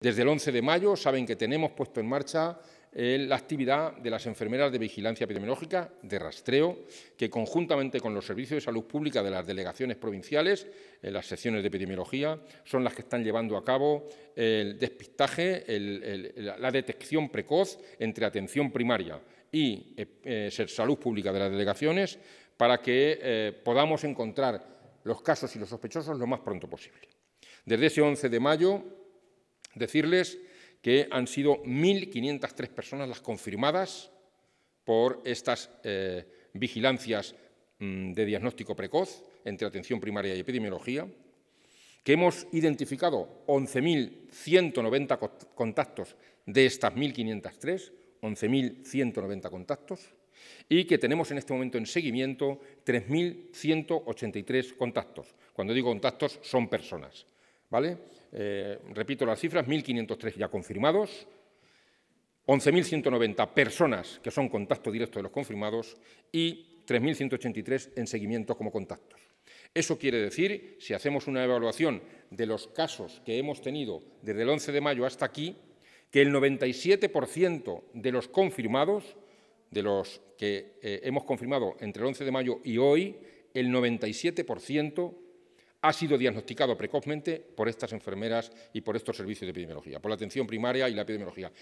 Desde el 11 de mayo saben que tenemos puesto en marcha eh, la actividad de las enfermeras de vigilancia epidemiológica, de rastreo, que conjuntamente con los servicios de salud pública de las delegaciones provinciales, en las secciones de epidemiología, son las que están llevando a cabo el despistaje, la detección precoz entre atención primaria y eh, eh, salud pública de las delegaciones para que podamos encontrar los casos y los sospechosos lo más pronto posible. Desde ese 11 de mayo Decirles que han sido 1.503 personas las confirmadas por estas eh, vigilancias mm, de diagnóstico precoz entre atención primaria y epidemiología, que hemos identificado 11.190 contactos de estas 1.503, 11.190 contactos, y que tenemos en este momento en seguimiento 3.183 contactos. Cuando digo contactos, son personas. ¿vale? Eh, repito las cifras, 1.503 ya confirmados, 11.190 personas que son contacto directo de los confirmados y 3.183 en seguimiento como contactos. Eso quiere decir, si hacemos una evaluación de los casos que hemos tenido desde el 11 de mayo hasta aquí, que el 97% de los confirmados, de los que eh, hemos confirmado entre el 11 de mayo y hoy, el 97% ha sido diagnosticado precozmente por estas enfermeras y por estos servicios de epidemiología, por la atención primaria y la epidemiología.